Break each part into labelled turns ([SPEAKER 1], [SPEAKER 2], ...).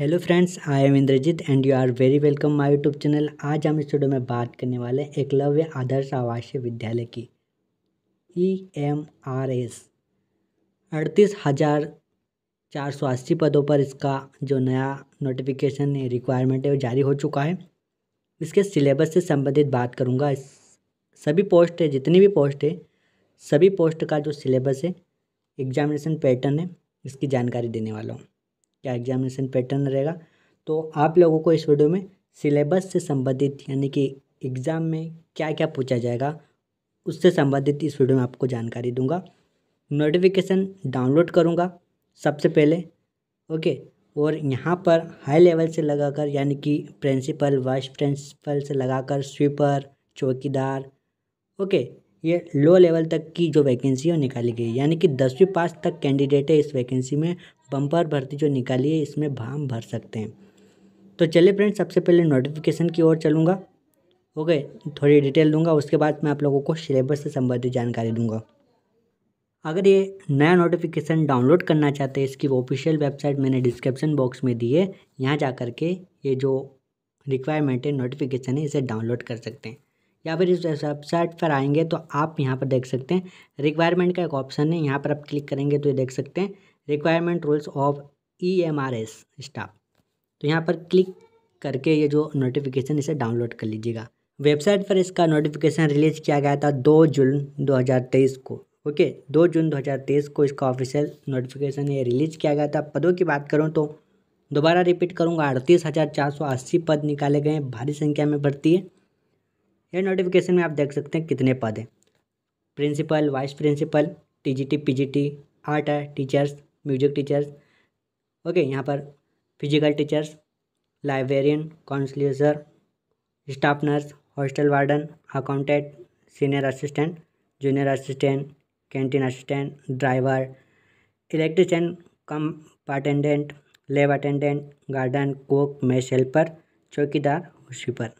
[SPEAKER 1] hello friends I am Indrajeet and you are very welcome my YouTube channel आज हम इस video में बात करने वाले हैं एकलव्य आदर्श आवासीय विद्यालय की ई एम आर एस अड़तीस हज़ार चार सौ अस्सी पदों पर इसका जो नया नोटिफिकेशन रिक्वायरमेंट है वो जारी हो चुका है इसके सिलेबस से संबंधित बात करूँगा इस सभी पोस्ट है जितनी भी पोस्ट है सभी पोस्ट का जो सिलेबस है एग्जामिनेशन पैटर्न है इसकी जानकारी देने वाला हूँ क्या एग्जामिनेशन पैटर्न रहेगा तो आप लोगों को इस वीडियो में सिलेबस से संबंधित यानी कि एग्ज़ाम में क्या क्या पूछा जाएगा उससे संबंधित इस वीडियो में आपको जानकारी दूंगा नोटिफिकेशन डाउनलोड करूंगा सबसे पहले ओके और यहाँ पर हाई लेवल से लगाकर यानी कि प्रिंसिपल वाइस प्रिंसिपल से लगाकर स्वीपर चौकीदार ओके ये लो लेवल तक की जो वैकेंसी है वो निकाली गई यानी कि दसवीं पास तक कैंडिडेट है इस वैकेंसी में बम्पर भर्ती जो निकाली है इसमें भाम भर सकते हैं तो चलिए फ्रेंड सबसे पहले नोटिफिकेशन की ओर चलूँगा ओके थोड़ी डिटेल दूंगा उसके बाद मैं आप लोगों को सिलेबस से संबंधित जानकारी दूंगा अगर ये नया नोटिफिकेशन डाउनलोड करना चाहते हैं इसकी ऑफिशियल वेबसाइट मैंने डिस्क्रिप्शन बॉक्स में दी है यहाँ जा कर के ये जो रिक्वायरमेंट है नोटिफिकेशन है इसे डाउनलोड कर सकते हैं या फिर इस वेबसाइट पर आएंगे तो आप यहाँ पर देख सकते हैं रिक्वायरमेंट का एक ऑप्शन है यहाँ पर आप क्लिक करेंगे तो ये देख सकते हैं requirement rules of E M R S staff तो यहाँ पर क्लिक करके ये जो नोटिफिकेशन इसे डाउनलोड कर लीजिएगा वेबसाइट पर इसका नोटिफिकेशन रिलीज किया गया था दो जून 2023 को ओके दो जून 2023 को इसका ऑफिशियल नोटिफिकेशन ये रिलीज किया गया था पदों की बात करूँ तो दोबारा रिपीट करूँगा अड़तीस हज़ार चार सौ अस्सी पद निकाले गए भारी संख्या में भर्ती है यह नोटिफिकेशन में आप देख सकते हैं कितने पद हैं principal vice principal TGT PGT art है टीचर्स म्यूजिक टीचर्स ओके यहाँ पर physical teachers librarian counsellor staff nurse hostel warden accountant senior assistant junior assistant canteen assistant driver electrician camp attendant lab attendant garden cook mess helper chowkidar sweeper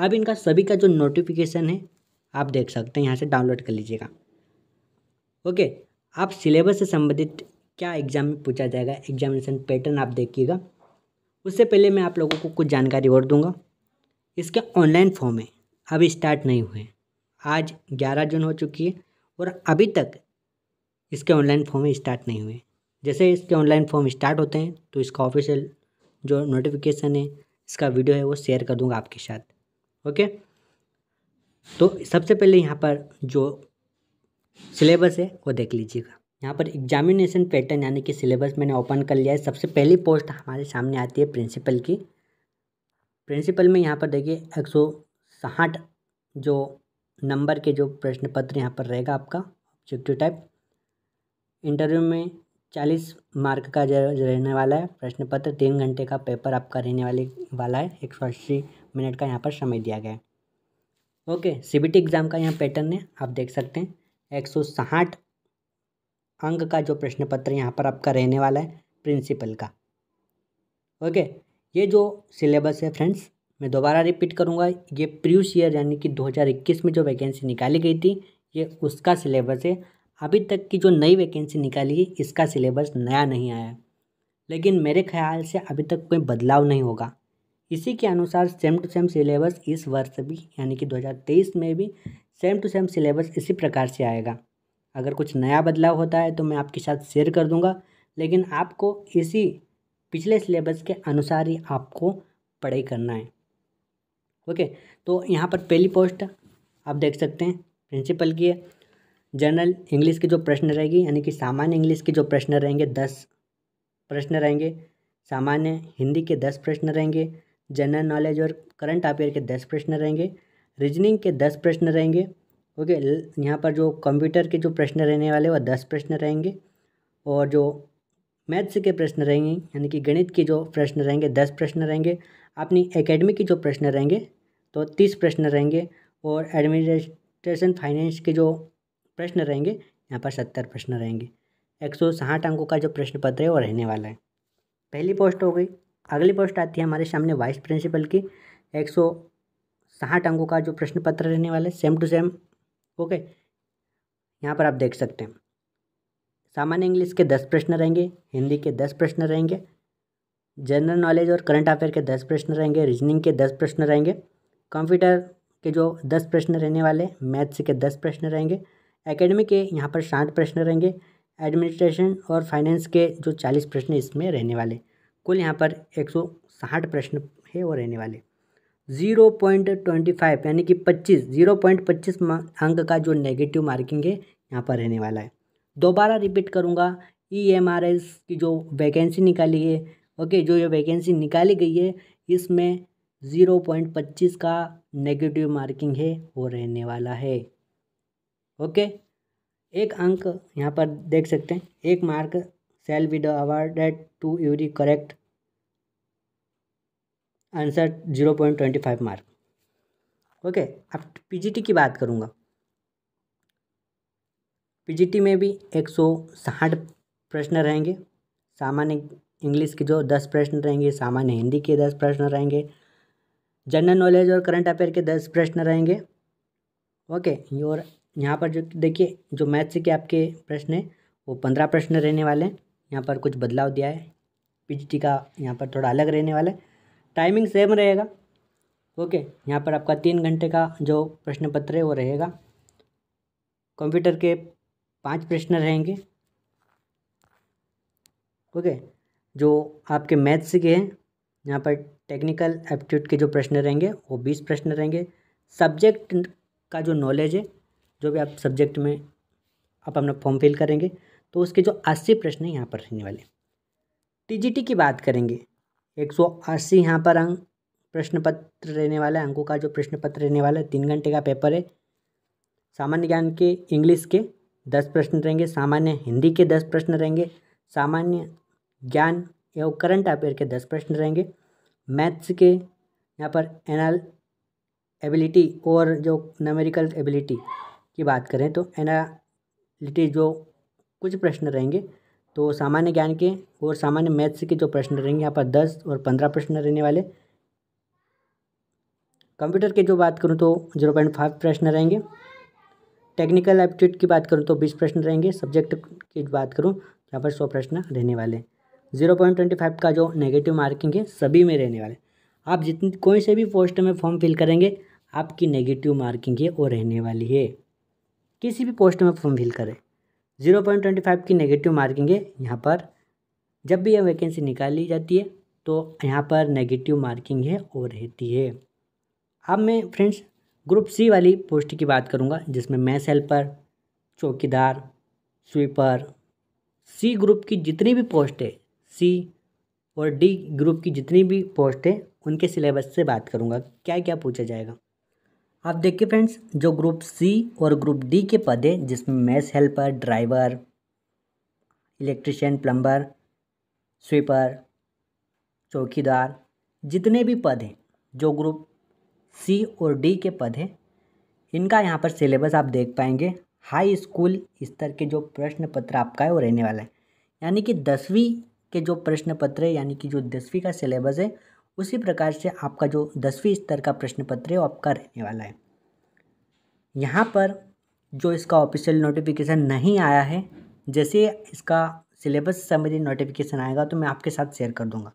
[SPEAKER 1] आप इनका सभी का जो notification है आप देख सकते हैं यहाँ से डाउनलोड कर लीजिएगा ओके आप सिलेबस से संबंधित क्या एग्ज़ाम में पूछा जाएगा एग्जामिनेशन पैटर्न आप देखिएगा उससे पहले मैं आप लोगों को कुछ जानकारी और दूंगा इसके ऑनलाइन फॉर्म है अभी स्टार्ट नहीं हुए आज ग्यारह जून हो चुकी है और अभी तक इसके ऑनलाइन फॉर्म स्टार्ट नहीं हुए जैसे इसके ऑनलाइन फॉर्म स्टार्ट होते हैं तो इसका ऑफिशियल जो नोटिफिकेशन है इसका वीडियो है वो शेयर कर दूंगा आपके साथ ओके तो सबसे पहले यहाँ पर जो सिलेबस है वो देख लीजिएगा यहाँ पर एग्जामिनेशन पैटर्न यानी कि सिलेबस मैंने ओपन कर लिया है सबसे पहली पोस्ट हमारे सामने आती है प्रिंसिपल की प्रिंसिपल में यहाँ पर देखिए एक सौ जो नंबर के जो प्रश्न पत्र यहाँ पर रहेगा आपका ऑब्जेक्टिव टाइप इंटरव्यू में चालीस मार्क का रहने वाला है प्रश्न पत्र तीन घंटे का पेपर आपका रहने वाले वाला है एक सौ अस्सी मिनट का यहाँ पर समय दिया गया है ओके सीबीटी एग्ज़ाम का यहाँ पैटर्न है आप देख सकते हैं एक सौ साठ अंक का जो प्रश्न पत्र यहाँ पर आपका रहने वाला है प्रिंसिपल का ओके ये जो सिलेबस है फ्रेंड्स मैं दोबारा रिपीट करूँगा ये प्रीवियस ईयर यानी कि दो में जो वैकेंसी निकाली गई थी ये उसका सिलेबस है अभी तक की जो नई वैकेंसी निकाली है इसका सिलेबस नया नहीं आया है लेकिन मेरे ख्याल से अभी तक कोई बदलाव नहीं होगा इसी के अनुसार सेम टू सेम सिलेबस इस वर्ष भी यानी कि 2023 में भी सेम टू सेम सिलेबस इसी प्रकार से आएगा अगर कुछ नया बदलाव होता है तो मैं आपके साथ शेयर कर दूंगा लेकिन आपको इसी पिछले सिलेबस के अनुसार ही आपको पढ़ाई करना है ओके तो यहाँ पर पहली पोस्ट आप देख सकते हैं प्रिंसिपल की है जनरल इंग्लिश के जो प्रश्न रहेगी यानी कि सामान्य इंग्लिश के जो प्रश्न रहेंगे दस प्रश्न रहेंगे सामान्य हिंदी के दस प्रश्न रहेंगे जनरल नॉलेज और करंट अफेयर के दस प्रश्न रहेंगे रीजनिंग के दस प्रश्न रहेंगे ओके यहाँ पर जो कंप्यूटर के जो प्रश्न रहने वाले वह दस प्रश्न रहेंगे और जो मैथ्स के प्रश्न रहेंगे यानी कि गणित के जो प्रश्न रहेंगे दस प्रश्न रहेंगे अपनी एकेडमी के जो प्रश्न रहेंगे तो तीस प्रश्न रहेंगे और एडमिनिस्ट्रेशन फाइनेंस के जो प्रश्न रहेंगे यहाँ पर सत्तर प्रश्न रहेंगे एक सौ साठ अंकों का जो प्रश्न पत्र है वो रहने वाला है पहली पोस्ट हो गई अगली पोस्ट आती है हमारे सामने वाइस प्रिंसिपल की एक सौ साठ अंकों का जो प्रश्न पत्र रहने वाला है सेम टू सेम ओके यहाँ पर आप देख सकते हैं सामान्य इंग्लिश के दस प्रश्न रहेंगे हिंदी के दस प्रश्न रहेंगे जनरल नॉलेज और करंट अफेयर के दस प्रश्न रहेंगे रीजनिंग के दस प्रश्न रहेंगे कंप्यूटर के जो दस प्रश्न रहने वाले मैथ्स के दस प्रश्न रहेंगे एकेडमी के यहाँ पर साठ प्रश्न रहेंगे एडमिनिस्ट्रेशन और फाइनेंस के जो चालीस प्रश्न इसमें रहने वाले कुल यहाँ पर एक सौ साठ प्रश्न है वो रहने वाले जीरो पॉइंट ट्वेंटी फाइव यानी कि पच्चीस जीरो पॉइंट पच्चीस अंक का जो नेगेटिव मार्किंग है यहाँ पर रहने वाला है दोबारा रिपीट करूँगा ई एम आर एस की जो वैकेंसी निकाली है ओके जो ये वैकेंसी निकाली गई है इसमें ज़ीरो पॉइंट पच्चीस का नेगेटिव मार्किंग है वो रहने वाला है ओके एक अंक यहाँ पर देख सकते हैं एक mark shall be awarded to your correct answer zero point twenty five mark okay अब पीजीटी की बात करूँगा पीजीटी में भी एक सौ साठ प्रश्न रहेंगे सामान्य इंग्लिश के जो दस प्रश्न रहेंगे सामान्य हिंदी के दस प्रश्न रहेंगे जनरल नॉलेज और करंट अफेयर के दस प्रश्न रहेंगे ओके योर यहाँ पर जो देखिए जो मैथ्स के आपके प्रश्न हैं वो पंद्रह प्रश्न रहने वाले हैं यहाँ पर कुछ बदलाव दिया है पी का यहाँ पर थोड़ा अलग रहने वाला है टाइमिंग सेम रहेगा ओके यहाँ पर आपका तीन घंटे का जो प्रश्न पत्र है वो रहेगा कंप्यूटर के पांच प्रश्न रहेंगे ओके जो आपके मैथ्स के हैं यहाँ पर टेक्निकल एप्टीट्यूड के जो प्रश्न रहेंगे वो बीस प्रश्न रहेंगे सब्जेक्ट का जो नॉलेज है जो भी आप सब्जेक्ट में आप अपना फॉर्म फिल करेंगे तो उसके जो अस्सी प्रश्न यहाँ पर रहने वाले टीजीटी की बात करेंगे एक सौ अस्सी यहाँ पर अंक प्रश्न पत्र रहने वाला है अंकों का जो प्रश्न पत्र रहने वाला है तीन घंटे का पेपर है सामान्य ज्ञान के इंग्लिश के दस प्रश्न रहेंगे सामान्य हिंदी के दस प्रश्न रहेंगे सामान्य ज्ञान एवं करंट अफेयर के दस प्रश्न रहेंगे मैथ्स के यहाँ पर एनाल एबिलिटी और जो नमेरिकल एबिलिटी की बात करें तो एनालिटिज जो कुछ प्रश्न रहेंगे तो सामान्य ज्ञान के और सामान्य मैथ्स के जो प्रश्न रहेंगे यहाँ पर दस और पंद्रह प्रश्न रहने वाले कंप्यूटर के जो बात करूँ तो जीरो पॉइंट फाइव प्रश्न रहेंगे टेक्निकल एप्टीट्यूड की बात करूँ तो बीस प्रश्न रहेंगे सब्जेक्ट की बात करूँ यहाँ पर सौ प्रश्न रहने वाले जीरो पॉइंट ट्वेंटी फाइव का जो नेगेटिव मार्किंग है सभी में रहने वाले आप जितनी कोई से भी पोस्ट में फॉर्म फिल करेंगे आपकी नेगेटिव मार्किंग है वो रहने वाली है किसी भी पोस्ट में फॉर्म फिल करें जीरो पॉइंट ट्वेंटी फाइव की नेगेटिव मार्किंग है यहाँ पर जब भी यह वैकेंसी निकाली जाती है तो यहाँ पर नेगेटिव मार्किंग है और रहती है अब मैं फ्रेंड्स ग्रुप सी वाली पोस्ट की बात करूँगा जिसमें mess helper chowkidar sweeper C group की जितनी भी पोस्ट है सी और डी ग्रुप की जितनी भी पोस्ट है उनके सिलेबस से बात करूँगा क्या क्या पूछा जाएगा आप देखिए फ्रेंड्स जो ग्रुप सी और ग्रुप डी के पद हैं जिसमें mess helper driver electrician plumber sweeper chowkidar जितने भी पद हैं जो ग्रुप सी और डी के पद हैं इनका यहाँ पर सिलेबस आप देख पाएंगे हाई स्कूल स्तर के जो प्रश्न पत्र आपका है वो रहने वाला है यानी कि दसवीं के जो प्रश्न पत्र है यानी कि जो दसवीं का सिलेबस है उसी प्रकार से आपका जो दसवीं स्तर का प्रश्न पत्र है वो आपका रहने वाला है यहाँ पर जो इसका ऑफिशियल नोटिफिकेशन नहीं आया है जैसे इसका सिलेबस संबंधी नोटिफिकेशन आएगा तो मैं आपके साथ शेयर कर दूँगा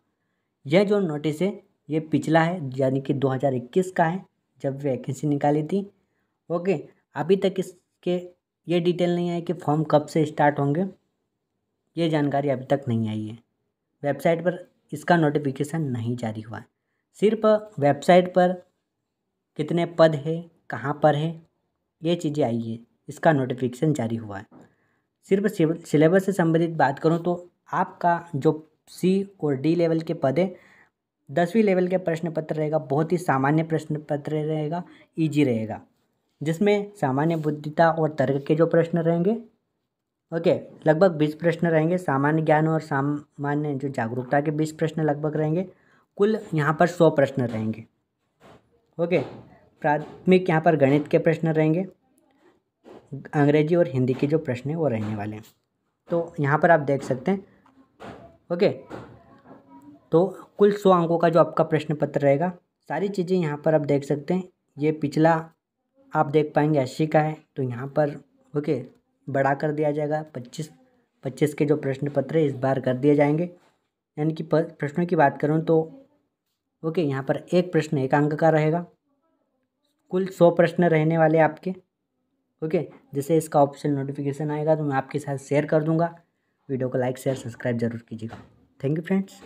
[SPEAKER 1] यह जो नोटिस है ये पिछला है यानी कि 2021 का है जब वैकेंसी निकाली थी ओके अभी तक इसके ये डिटेल नहीं आई कि फॉर्म कब से स्टार्ट होंगे ये जानकारी अभी तक नहीं आई है वेबसाइट पर इसका नोटिफिकेशन नहीं जारी हुआ है सिर्फ वेबसाइट पर कितने पद है कहाँ पर है ये चीज़ें आई है इसका नोटिफिकेशन जारी हुआ है सिर्फ सिलेबस से संबंधित बात करूँ तो आपका जो सी और डी लेवल के पद है दसवीं लेवल के प्रश्न पत्र रहेगा बहुत ही सामान्य प्रश्न पत्र रहेगा इजी रहेगा जिसमें सामान्य बुद्धिता और तर्क के जो प्रश्न रहेंगे ओके लगभग बीस प्रश्न रहेंगे सामान्य ज्ञान और सामान्य जो जागरूकता के बीस प्रश्न लगभग रहेंगे कुल यहाँ पर सौ प्रश्न रहेंगे ओके प्राथमिक यहाँ पर गणित के प्रश्न रहेंगे अंग्रेजी और हिंदी के जो प्रश्न हैं वो रहने वाले हैं तो यहाँ पर आप देख सकते हैं ओके तो कुल सौ अंकों का जो आपका प्रश्न पत्र रहेगा सारी चीज़ें यहाँ पर आप देख सकते हैं ये पिछला आप देख पाएंगे अस्सी का है तो यहाँ पर ओके बड़ा कर दिया जाएगा पच्चीस पच्चीस के जो प्रश्न पत्र इस बार कर दिए जाएंगे यानी कि प्रश्नों की बात करूँ तो ओके यहाँ पर एक प्रश्न एक अंक का रहेगा कुल सौ प्रश्न रहने वाले आपके ओके जैसे इसका ऑप्शन नोटिफिकेशन आएगा तो मैं आपके साथ शेयर कर दूँगा वीडियो को लाइक शेयर सब्सक्राइब जरूर कीजिएगा थैंक यू फ्रेंड्स